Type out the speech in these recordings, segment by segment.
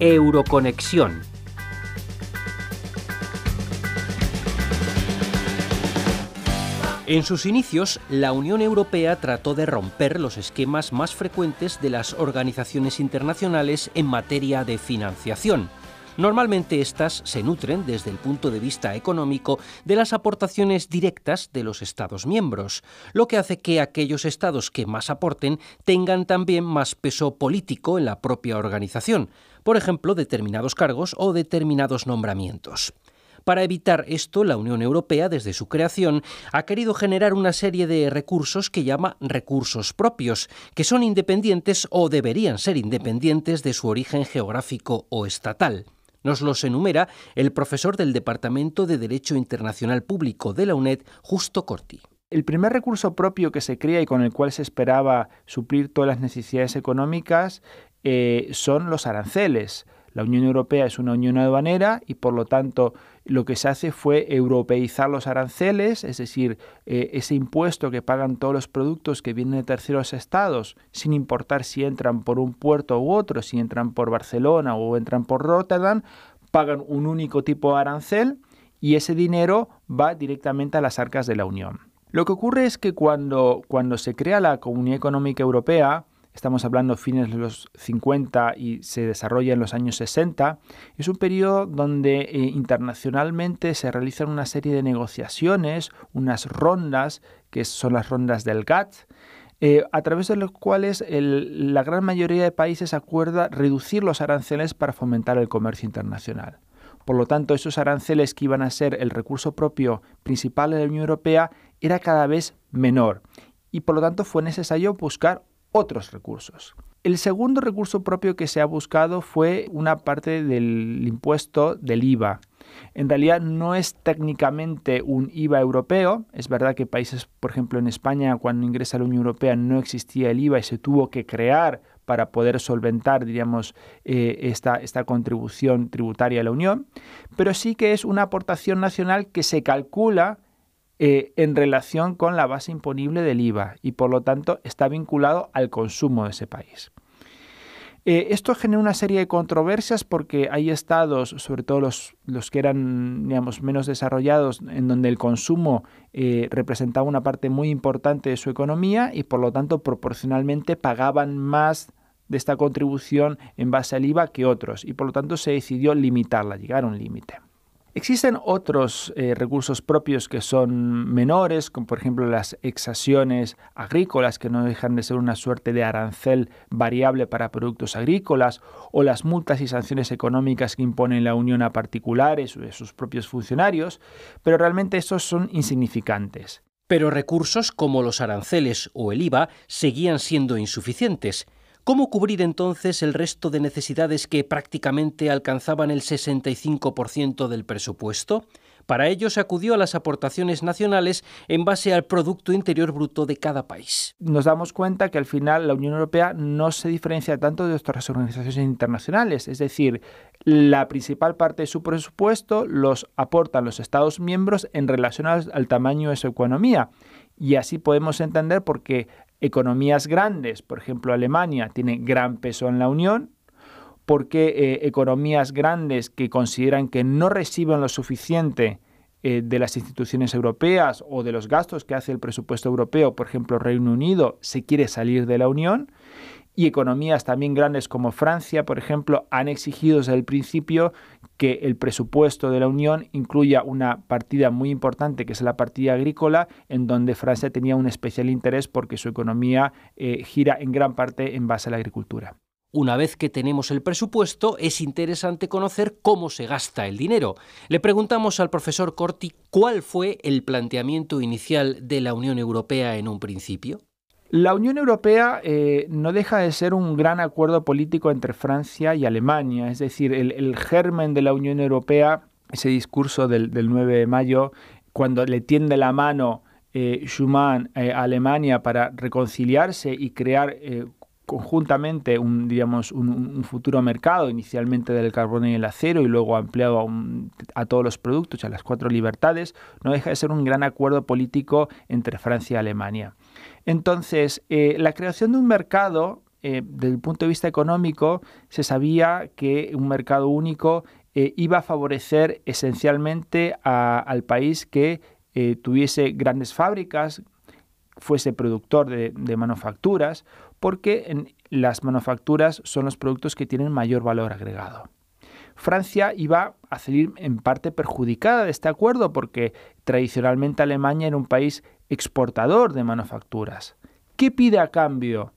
Euroconexión. En sus inicios, la Unión Europea trató de romper los esquemas más frecuentes de las organizaciones internacionales en materia de financiación. Normalmente estas se nutren desde el punto de vista económico de las aportaciones directas de los Estados miembros, lo que hace que aquellos Estados que más aporten tengan también más peso político en la propia organización, por ejemplo, determinados cargos o determinados nombramientos. Para evitar esto, la Unión Europea, desde su creación, ha querido generar una serie de recursos que llama recursos propios, que son independientes o deberían ser independientes de su origen geográfico o estatal. Nos los enumera el profesor del Departamento de Derecho Internacional Público de la UNED, Justo Corti. El primer recurso propio que se crea y con el cual se esperaba suplir todas las necesidades económicas eh, son los aranceles. La Unión Europea es una unión aduanera y por lo tanto lo que se hace fue europeizar los aranceles, es decir, eh, ese impuesto que pagan todos los productos que vienen de terceros estados, sin importar si entran por un puerto u otro, si entran por Barcelona o entran por Rotterdam, pagan un único tipo de arancel y ese dinero va directamente a las arcas de la Unión. Lo que ocurre es que cuando, cuando se crea la Comunidad Económica Europea, estamos hablando fines de los 50 y se desarrolla en los años 60, es un periodo donde eh, internacionalmente se realizan una serie de negociaciones, unas rondas, que son las rondas del GATT, eh, a través de los cuales la gran mayoría de países acuerda reducir los aranceles para fomentar el comercio internacional. Por lo tanto, esos aranceles que iban a ser el recurso propio principal de la Unión Europea era cada vez menor y por lo tanto fue necesario buscar otros recursos. El segundo recurso propio que se ha buscado fue una parte del impuesto del IVA. En realidad no es técnicamente un IVA europeo. Es verdad que países, por ejemplo en España, cuando ingresa a la Unión Europea no existía el IVA y se tuvo que crear para poder solventar, diríamos, eh, esta, esta contribución tributaria a la Unión. Pero sí que es una aportación nacional que se calcula eh, en relación con la base imponible del IVA y por lo tanto está vinculado al consumo de ese país. Eh, esto genera una serie de controversias porque hay estados, sobre todo los, los que eran digamos, menos desarrollados, en donde el consumo eh, representaba una parte muy importante de su economía y por lo tanto proporcionalmente pagaban más de esta contribución en base al IVA que otros y por lo tanto se decidió limitarla, llegar a un límite. Existen otros eh, recursos propios que son menores, como por ejemplo las exasiones agrícolas, que no dejan de ser una suerte de arancel variable para productos agrícolas, o las multas y sanciones económicas que impone la Unión a particulares o a sus propios funcionarios, pero realmente estos son insignificantes. Pero recursos como los aranceles o el IVA seguían siendo insuficientes ¿Cómo cubrir entonces el resto de necesidades que prácticamente alcanzaban el 65% del presupuesto? Para ello se acudió a las aportaciones nacionales en base al Producto Interior Bruto de cada país. Nos damos cuenta que al final la Unión Europea no se diferencia tanto de otras organizaciones internacionales, es decir, la principal parte de su presupuesto los aportan los Estados miembros en relación al, tamaño de su economía. Y así podemos entender por qué economías grandes, por ejemplo Alemania, tiene gran peso en la Unión, porque eh, economías grandes que consideran que no reciben lo suficiente eh, de las instituciones europeas o de los gastos que hace el presupuesto europeo, por ejemplo Reino Unido, se quiere salir de la Unión y economías también grandes como Francia, por ejemplo, han exigido desde el principio que el presupuesto de la Unión incluya una partida muy importante, que es la partida agrícola, en donde Francia tenía un especial interés porque su economía eh, gira en gran parte en base a la agricultura. Una vez que tenemos el presupuesto, es interesante conocer cómo se gasta el dinero. Le preguntamos al profesor Corti cuál fue el planteamiento inicial de la Unión Europea en un principio. La Unión Europea eh, no deja de ser un gran acuerdo político entre Francia y Alemania, es decir, el, germen de la Unión Europea, ese discurso del, 9 de mayo, cuando le tiende la mano eh, Schuman Schumann eh, a Alemania para reconciliarse y crear conjuntamente un, un, futuro mercado, inicialmente del carbón y el acero y luego ampliado a, todos los productos, a las cuatro libertades, no deja de ser un gran acuerdo político entre Francia y Alemania. Entonces, eh, la creación de un mercado, eh, desde el punto de vista económico, se sabía que un mercado único eh, iba a favorecer esencialmente al país que tuviese grandes fábricas, fuese productor de, manufacturas, porque las manufacturas son los productos que tienen mayor valor agregado. Francia iba a salir en parte perjudicada de este acuerdo porque tradicionalmente Alemania era un país exportador de manufacturas. ¿Qué pide a cambio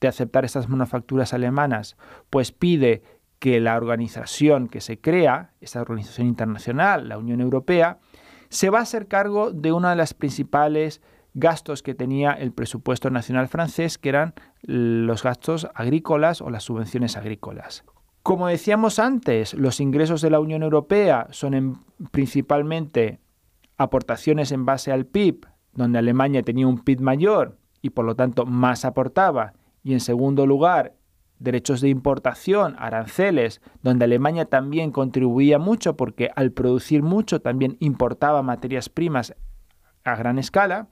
de aceptar estas manufacturas alemanas? Pues pide que la organización que se crea, esta organización internacional, la Unión Europea, se va a hacer cargo de una de las principales gastos que tenía el presupuesto nacional francés, que eran los gastos agrícolas o las subvenciones agrícolas. Como decíamos antes, los ingresos de la Unión Europea son principalmente aportaciones en base al PIB, donde Alemania tenía un PIB mayor y por lo tanto más aportaba, y en segundo lugar, derechos de importación, aranceles, donde Alemania también contribuía mucho porque al producir mucho también importaba materias primas a gran escala,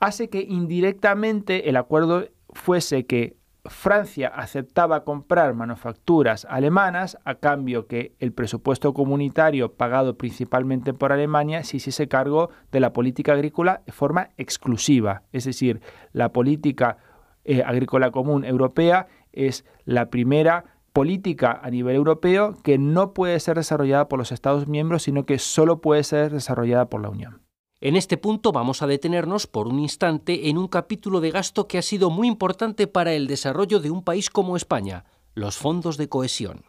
hace que indirectamente el acuerdo fuese que Francia aceptaba comprar manufacturas alemanas a cambio que el presupuesto comunitario pagado principalmente por Alemania se hiciese cargo de la política agrícola de forma exclusiva. Es decir, la política eh, agrícola común europea es la primera política a nivel europeo que no puede ser desarrollada por los Estados miembros, sino que solo puede ser desarrollada por la Unión. En este punto vamos a detenernos por un instante en un capítulo de gasto que ha sido muy importante para el desarrollo de un país como España, los fondos de cohesión.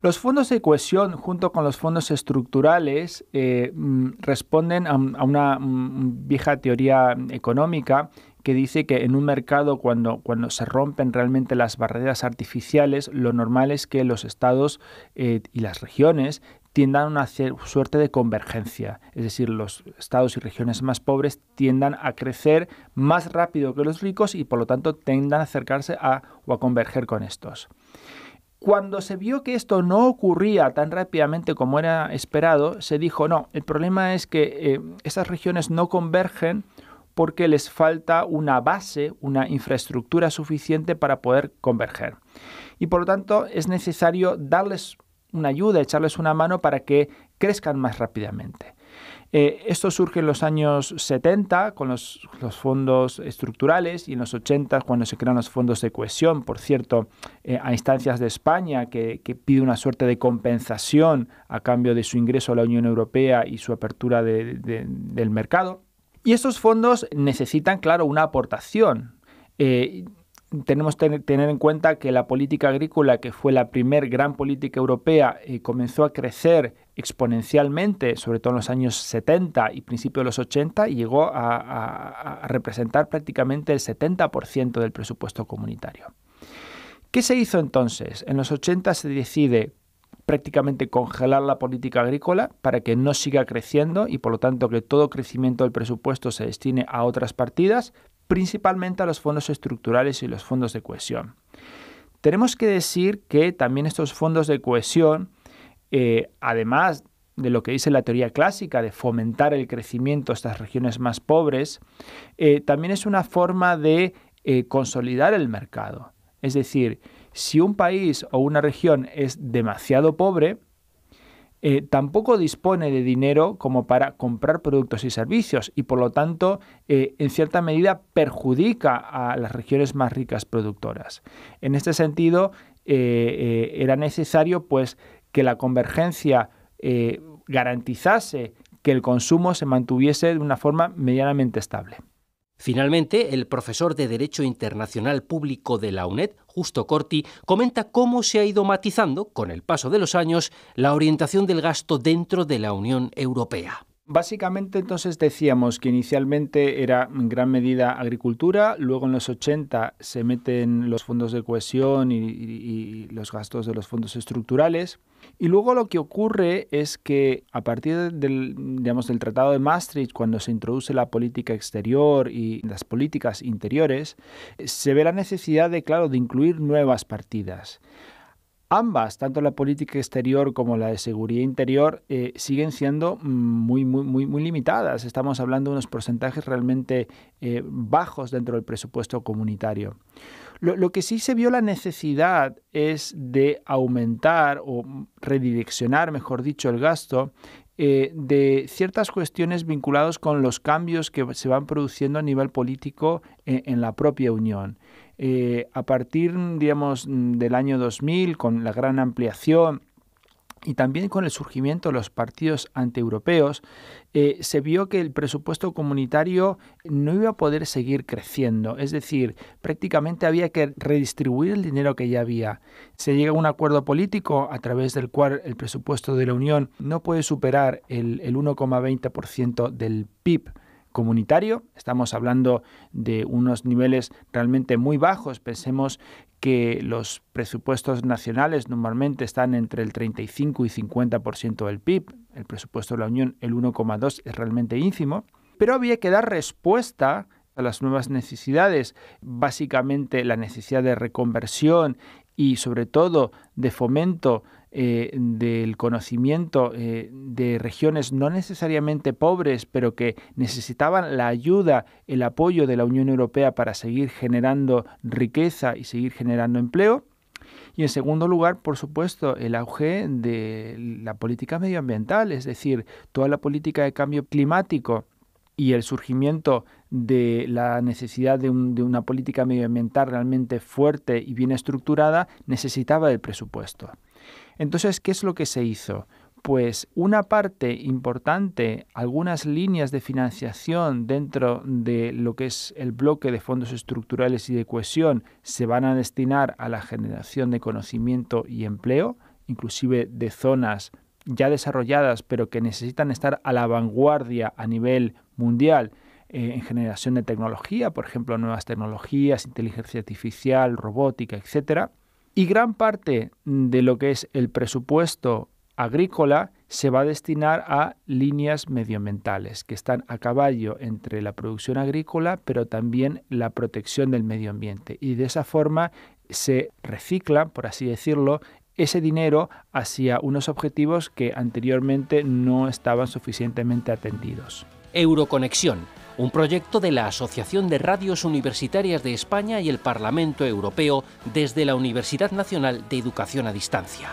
Los fondos de cohesión junto con los fondos estructurales eh, mm, responden a, una mm, vieja teoría económica que dice que en un mercado cuando, se rompen realmente las barreras artificiales, lo normal es que los estados eh, y las regiones tiendan a una suerte de convergencia, es decir, los estados y regiones más pobres tiendan a crecer más rápido que los ricos y por lo tanto tiendan a acercarse a, o a converger con estos. Cuando se vio que esto no ocurría tan rápidamente como era esperado, se dijo, no, el problema es que eh, esas regiones no convergen porque les falta una base, una infraestructura suficiente para poder converger. Y por lo tanto es necesario darles una ayuda, echarles una mano para que crezcan más rápidamente. Eh, esto surge en los años 70 con los, fondos estructurales y en los 80 cuando se crean los fondos de cohesión, por cierto, eh, a instancias de España que, pide una suerte de compensación a cambio de su ingreso a la Unión Europea y su apertura del mercado. Y estos fondos necesitan, claro, una aportación. Eh, tenemos que tener en cuenta que la política agrícola, que fue la primer gran política europea, y eh, comenzó a crecer exponencialmente, sobre todo en los años 70 y principios de los 80, y llegó a, a representar prácticamente el 70% del presupuesto comunitario. ¿Qué se hizo entonces? En los 80 se decide prácticamente congelar la política agrícola para que no siga creciendo y por lo tanto que todo crecimiento del presupuesto se destine a otras partidas, principalmente a los fondos estructurales y los fondos de cohesión. Tenemos que decir que también estos fondos de cohesión, eh, además de lo que dice la teoría clásica de fomentar el crecimiento de estas regiones más pobres, eh, también es una forma de eh, consolidar el mercado. Es decir, si un país o una región es demasiado pobre, eh, tampoco dispone de dinero como para comprar productos y servicios y por lo tanto eh, en cierta medida perjudica a las regiones más ricas productoras. En este sentido eh, era necesario pues que la convergencia garantizase que el consumo se mantuviese de una forma medianamente estable. Finalmente, el profesor de Derecho Internacional Público de la UNED, Justo Corti, comenta cómo se ha ido matizando, con el paso de los años, la orientación del gasto dentro de la Unión Europea. Básicamente entonces decíamos que inicialmente era en gran medida agricultura, luego en los 80 se meten los fondos de cohesión y, los gastos de los fondos estructurales. Y luego lo que ocurre es que a partir del, Tratado de Maastricht, cuando se introduce la política exterior y las políticas interiores, se ve la necesidad claro, de incluir nuevas partidas. Ambas, tanto la política exterior como la de seguridad interior, eh, siguen siendo muy, muy, muy, muy limitadas. Estamos hablando de unos porcentajes realmente eh, bajos dentro del presupuesto comunitario. Lo, lo, que sí se vio la necesidad es de aumentar o redireccionar, mejor dicho, el gasto eh, de ciertas cuestiones vinculadas con los cambios que se van produciendo a nivel político eh, en, la propia Unión. Eh, a partir, digamos, mm, del año 2000, con la gran ampliación y también con el surgimiento de los partidos antieuropeos, eh, se vio que el presupuesto comunitario no iba a poder seguir creciendo. Es decir, prácticamente había que redistribuir el dinero que ya había. Se llega a un acuerdo político a través del cual el presupuesto de la Unión no puede superar el, el 1,20% del PIB comunitario. Estamos hablando de unos niveles realmente muy bajos. Pensemos que los presupuestos nacionales normalmente están entre el 35 y 50% del PIB, el presupuesto de la Unión el 1,2 es realmente ínfimo, pero había que dar respuesta a las nuevas necesidades, básicamente la necesidad de reconversión y sobre todo de fomento eh, del conocimiento eh, de regiones no necesariamente pobres, pero que necesitaban la ayuda, el apoyo de la Unión Europea para seguir generando riqueza y seguir generando empleo. Y en segundo lugar, por supuesto, el auge de la política medioambiental, es decir, toda la política de cambio climático y el surgimiento de la necesidad de, de, una política medioambiental realmente fuerte y bien estructurada necesitaba del presupuesto. Entonces, ¿qué es lo que se hizo? Pues una parte importante, algunas líneas de financiación dentro de lo que es el bloque de fondos estructurales y de cohesión se van a destinar a la generación de conocimiento y empleo, inclusive de zonas ya desarrolladas pero que necesitan estar a la vanguardia a nivel mundial eh, en generación de tecnología, por ejemplo, nuevas tecnologías, inteligencia artificial, robótica, etcétera y gran parte de lo que es el presupuesto agrícola se va a destinar a líneas medioambientales que están a caballo entre la producción agrícola pero también la protección del medio ambiente. Y de esa forma se recicla, por así decirlo, ese dinero hacia unos objetivos que anteriormente no estaban suficientemente atendidos. Euroconexión un proyecto de la Asociación de Radios Universitarias de España y el Parlamento Europeo desde la Universidad Nacional de Educación a Distancia.